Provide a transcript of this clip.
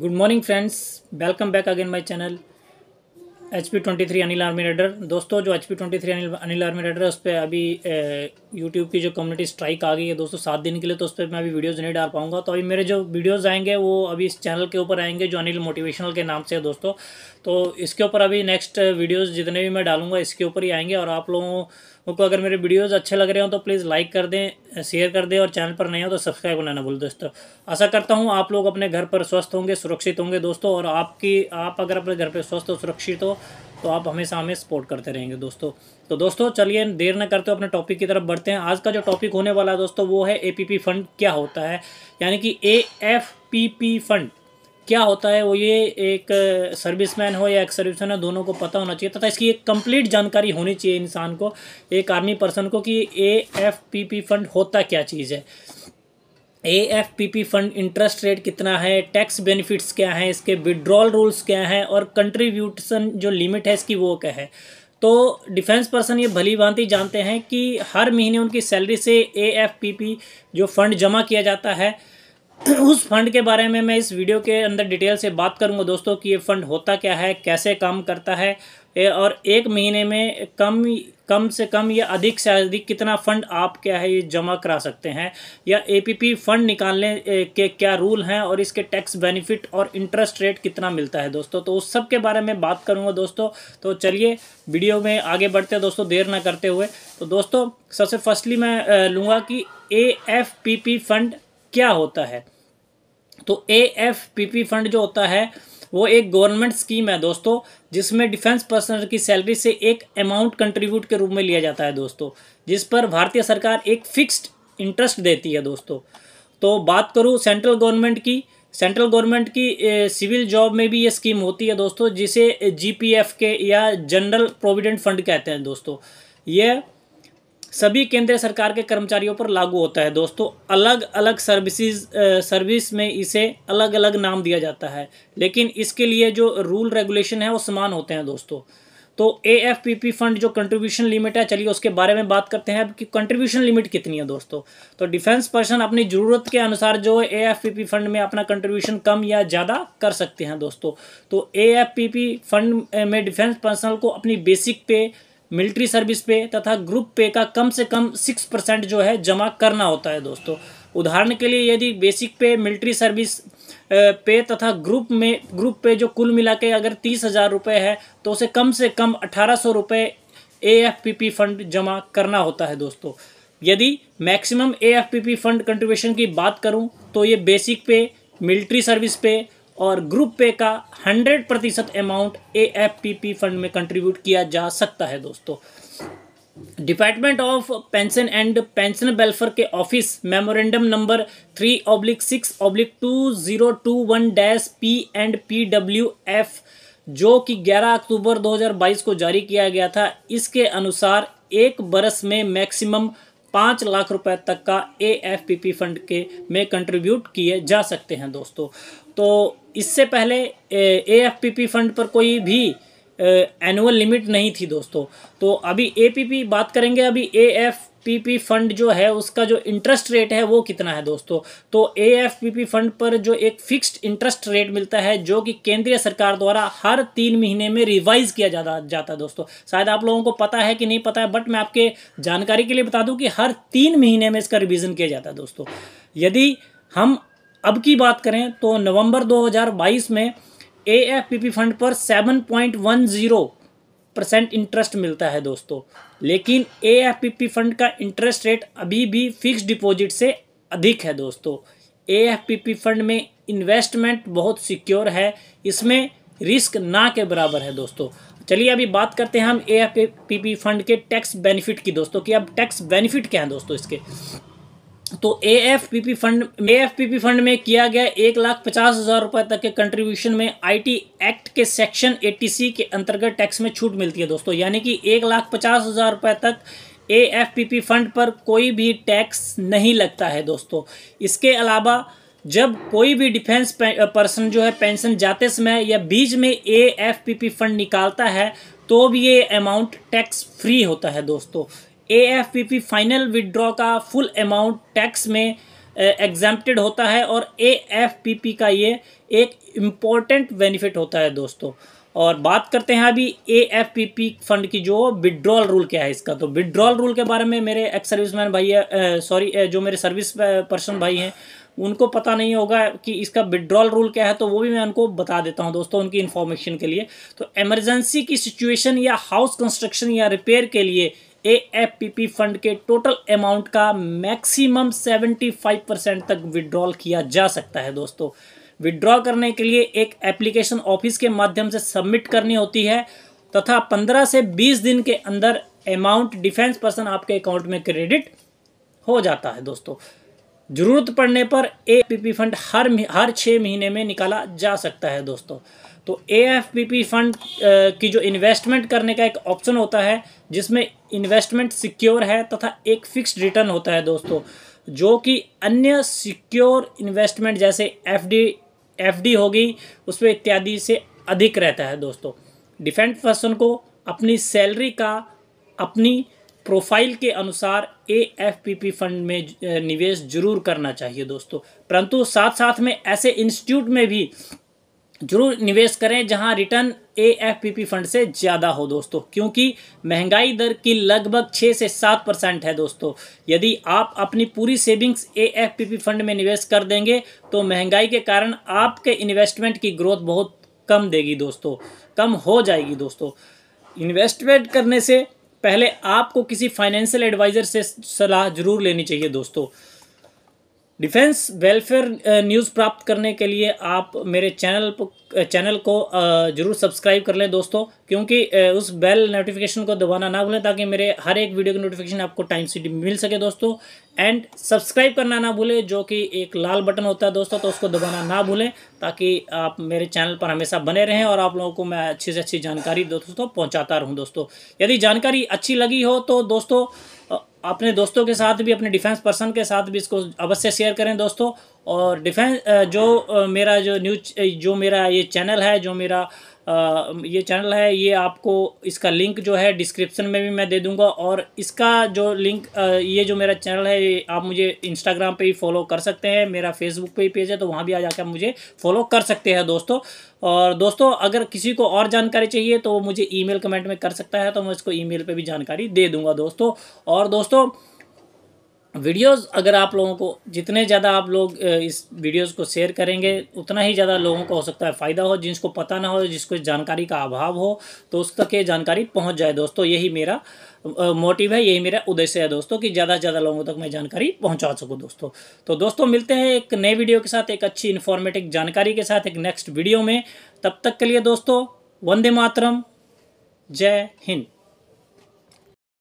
good morning friends welcome back again my channel H P twenty three Anil army raider दोस्तों जो H P twenty three Anil Anil army raider है उस पर अभी YouTube की जो कम्युनिटी स्ट्राइक आ गई है दोस्तों सात दिन के लिए तो उस पर मैं अभी वीडियोज़ नहीं डाल पाऊंगा तो अभी मेरे जो वीडियोज़ आएंगे वो अभी इस चैनल के ऊपर आएंगे जो अनिल मोटिवेशनल के नाम से है दोस्तों तो इसके ऊपर अभी नेक्स्ट वीडियोज़ जितने भी मैं डालूंगा इसके ऊपर ही आएंगे और आप लोगों उनको अगर मेरे वीडियोज़ अच्छे लग रहे हो तो प्लीज़ लाइक कर दें शेयर कर दें और चैनल पर नहीं हो तो सब्सक्राइब करना ना भूल दोस्तों आशा करता हूँ आप लोग अपने घर पर स्वस्थ होंगे सुरक्षित होंगे दोस्तों और आपकी आप अगर अपने घर पर स्वस्थ हो सुरक्षित हो तो आप हमेशा हमें सपोर्ट करते रहेंगे दोस्तों तो दोस्तों चलिए देर न करते हो अपने टॉपिक की तरफ बढ़ते हैं आज का जो टॉपिक होने वाला है दोस्तों वो है एपीपी फंड क्या होता है यानी कि A F P P fund क्या होता है वो ये एक सर्विसमैन हो या एक सर्विसमैन हो दोनों को पता होना चाहिए तथा इसकी एक कंप्लीट जानकारी होनी चाहिए इंसान को एक आर्मी पर्सन को कि A F P P fund होता क्या चीज़ है A F P P fund interest rate कितना है टैक्स बेनिफिट्स क्या हैं इसके विड्रॉल रूल्स क्या हैं और कंट्रीब्यूशन जो लिमिट है इसकी वो क्या है तो डिफेंस पर्सन ये भली भांति जानते हैं कि हर महीने उनकी सैलरी से ए एफ पी पी जो फंड जमा किया जाता है उस फंड के बारे में मैं इस वीडियो के अंदर डिटेल से बात करूंगा दोस्तों कि ये फ़ंड होता क्या है कैसे काम करता है और एक महीने में कम कम से कम या अधिक से अधिक कितना फ़ंड आप क्या है ये जमा करा सकते हैं या एपीपी फ़ंड निकालने के क्या रूल हैं और इसके टैक्स बेनिफिट और इंटरेस्ट रेट कितना मिलता है दोस्तों तो उस सब के बारे में बात करूंगा दोस्तों तो चलिए वीडियो में आगे बढ़ते हैं दोस्तों देर ना करते हुए तो दोस्तों सबसे फर्स्टली मैं लूँगा कि ए फ़ंड क्या होता है तो A F P P fund जो होता है वो एक गवर्नमेंट स्कीम है दोस्तों जिसमें डिफेंस पर्सनल की सैलरी से एक अमाउंट कंट्रीब्यूट के रूप में लिया जाता है दोस्तों जिस पर भारतीय सरकार एक फिक्स्ड इंटरेस्ट देती है दोस्तों तो बात करूँ सेंट्रल गवर्नमेंट की सेंट्रल गवर्नमेंट की सिविल जॉब में भी ये स्कीम होती है दोस्तों जिसे जी के या जनरल प्रोविडेंट फंड कहते हैं दोस्तों यह सभी केंद्र सरकार के कर्मचारियों पर लागू होता है दोस्तों अलग अलग सर्विसेज सर्विस में इसे अलग अलग नाम दिया जाता है लेकिन इसके लिए जो रूल रेगुलेशन है वो समान होते हैं दोस्तों तो A F P P fund जो कंट्रीब्यूशन लिमिट है चलिए उसके बारे में बात करते हैं कि कंट्रीब्यूशन लिमिट कितनी है दोस्तों तो डिफेंस पर्सन अपनी ज़रूरत के अनुसार जो A F P P fund में अपना कंट्रीब्यूशन कम या ज़्यादा कर सकते हैं दोस्तों तो A F P P fund में डिफेंस पर्सनल को अपनी बेसिक पे मिलिट्री सर्विस पे तथा ग्रुप पे का कम से कम सिक्स परसेंट जो है जमा करना होता है दोस्तों उदाहरण के लिए यदि बेसिक पे मिलिट्री सर्विस पे तथा ग्रुप में ग्रुप पे जो कुल मिला के अगर तीस हज़ार रुपये है तो उसे कम से कम अठारह सौ रुपये A F P P fund जमा करना होता है दोस्तों यदि maximum A F P P fund contribution की बात करूँ तो ये बेसिक पे मिलिट्री सर्विस पे और ग्रुप पे का 100 प्रतिशत अमाउंट ए फंड में कंट्रीब्यूट किया जा सकता है दोस्तों department of pension and pension welfare के office memorandum number three oblique six oblique two zero two one dash P and P W F जो कि 11 अक्टूबर 2022 को जारी किया गया था इसके अनुसार एक बरस में मैक्सिमम पाँच लाख रुपए तक का ए फंड के में कंट्रीब्यूट किए जा सकते हैं दोस्तों तो इससे पहले A F P P fund पर कोई भी एनुअल लिमिट नहीं थी दोस्तों तो अभी ए पी पी बात करेंगे अभी A F P P fund जो है उसका जो इंटरेस्ट रेट है वो कितना है दोस्तों तो ए एफ पी फंड पर जो एक फिक्स्ड इंटरेस्ट रेट मिलता है जो कि केंद्रीय सरकार द्वारा हर तीन महीने में रिवाइज किया जाता जाता है दोस्तों शायद आप लोगों को पता है कि नहीं पता है बट मैं आपके जानकारी के लिए बता दूं कि हर तीन महीने में इसका रिविज़न किया जाता है दोस्तों यदि हम अब की बात करें तो नवंबर 2022 में ए फंड पर 7.10 परसेंट इंटरेस्ट मिलता है दोस्तों लेकिन ए फंड का इंटरेस्ट रेट अभी भी फिक्स डिपॉजिट से अधिक है दोस्तों ए फंड में इन्वेस्टमेंट बहुत सिक्योर है इसमें रिस्क ना के बराबर है दोस्तों चलिए अभी बात करते हैं हम ए फंड के टैक्स बेनिफिट की दोस्तों कि अब टैक्स बेनिफिट क्या है दोस्तों इसके तो A F P P fund A F P P fund में किया गया एक लाख पचास हज़ार रुपये तक के कंट्रीब्यूशन में आईटी एक्ट के सेक्शन सी के अंतर्गत टैक्स में छूट मिलती है दोस्तों यानी कि एक लाख पचास हज़ार रुपये तक A F P P fund पर कोई भी टैक्स नहीं लगता है दोस्तों इसके अलावा जब कोई भी डिफेंस पर्सन जो है पेंशन जाते समय या बीच में A F P P fund निकालता है तो भी ये अमाउंट टैक्स फ्री होता है दोस्तों ए फाइनल विड्रॉ का फुल अमाउंट टैक्स में एग्जाम्प्टेड uh, होता है और ए का ये एक इम्पॉर्टेंट बेनिफिट होता है दोस्तों और बात करते हैं अभी ए फंड की जो विड्रॉल रूल क्या है इसका तो विड्रॉल रूल के बारे में मेरे एक्स सर्विसमैन भाई सॉरी uh, uh, जो मेरे सर्विस पर्सन भाई हैं उनको पता नहीं होगा कि इसका विड्रॉल रूल क्या है तो वो भी मैं उनको बता देता हूं दोस्तों उनकी इन्फॉर्मेशन के लिए तो एमरजेंसी की सिचुएशन या हाउस कंस्ट्रक्शन या रिपेयर के लिए एएफपीपी फंड के टोटल अमाउंट का मैक्सिमम 75 परसेंट तक विड्रॉल किया जा सकता है दोस्तों विड्रॉ करने के लिए एक एप्लीकेशन ऑफिस के माध्यम से सबमिट करनी होती है तथा 15 से 20 दिन के अंदर अमाउंट डिफेंस पर्सन आपके अकाउंट में क्रेडिट हो जाता है दोस्तों जरूरत पड़ने पर ए फंड हर हर छः महीने में निकाला जा सकता है दोस्तों तो ए फंड की जो इन्वेस्टमेंट करने का एक ऑप्शन होता है जिसमें इन्वेस्टमेंट सिक्योर है तथा एक फिक्स्ड रिटर्न होता है दोस्तों जो कि अन्य सिक्योर इन्वेस्टमेंट जैसे एफ डी होगी उसमें इत्यादि से अधिक रहता है दोस्तों डिफेंट पर्सन को अपनी सैलरी का अपनी प्रोफाइल के अनुसार ए फंड में निवेश जरूर करना चाहिए दोस्तों परंतु साथ साथ में ऐसे इंस्टीट्यूट में भी जरूर निवेश करें जहां रिटर्न ए फंड से ज़्यादा हो दोस्तों क्योंकि महंगाई दर की लगभग छः से सात परसेंट है दोस्तों यदि आप अपनी पूरी सेविंग्स ए फंड में निवेश कर देंगे तो महंगाई के कारण आपके इन्वेस्टमेंट की ग्रोथ बहुत कम देगी दोस्तों कम हो जाएगी दोस्तों इन्वेस्टमेंट करने से पहले आपको किसी फाइनेंशियल एडवाइज़र से सलाह ज़रूर लेनी चाहिए दोस्तों डिफेंस वेलफेयर न्यूज़ प्राप्त करने के लिए आप मेरे चैनल चैनल को ज़रूर सब्सक्राइब कर लें दोस्तों क्योंकि उस बेल नोटिफिकेशन को दबाना ना भूलें ताकि मेरे हर एक वीडियो की नोटिफिकेशन आपको टाइम से मिल सके दोस्तों एंड सब्सक्राइब करना ना भूलें जो कि एक लाल बटन होता है दोस्तों तो उसको दबाना ना भूलें ताकि आप मेरे चैनल पर हमेशा बने रहें और आप लोगों को मैं अच्छी से अच्छी जानकारी दोस्तों पहुँचाता रहूँ दोस्तों यदि जानकारी अच्छी लगी हो तो दोस्तों अपने दोस्तों के साथ भी अपने डिफेंस पर्सन के साथ भी इसको अवश्य शेयर करें दोस्तों और डिफेंस जो मेरा जो न्यूज जो मेरा ये चैनल है जो मेरा ये चैनल है ये आपको इसका लिंक जो है डिस्क्रिप्शन में भी मैं दे दूंगा और इसका जो लिंक ये जो मेरा चैनल है आप मुझे इंस्टाग्राम पे भी फॉलो कर सकते हैं मेरा फेसबुक पे भी पेज है तो वहाँ भी आ जाकर मुझे फॉलो कर सकते हैं दोस्तों और दोस्तों अगर किसी को और जानकारी चाहिए तो मुझे ई कमेंट में कर सकता है तो मैं इसको ई मेल भी जानकारी दे दूँगा दोस्तों और दोस्तों वीडियोस अगर आप लोगों को जितने ज़्यादा आप लोग इस वीडियोस को शेयर करेंगे उतना ही ज़्यादा लोगों को हो सकता है फ़ायदा हो जिसको पता ना हो जिसको जानकारी का अभाव हो तो उस तक ये जानकारी पहुंच जाए दोस्तों यही मेरा मोटिव है यही मेरा उद्देश्य है दोस्तों कि ज़्यादा से ज़्यादा लोगों तक मैं जानकारी पहुँचा सकूँ दोस्तों तो दोस्तों मिलते हैं एक नए वीडियो के साथ एक अच्छी इन्फॉर्मेटिव जानकारी के साथ एक नेक्स्ट वीडियो में तब तक के लिए दोस्तों वंदे मातरम जय हिंद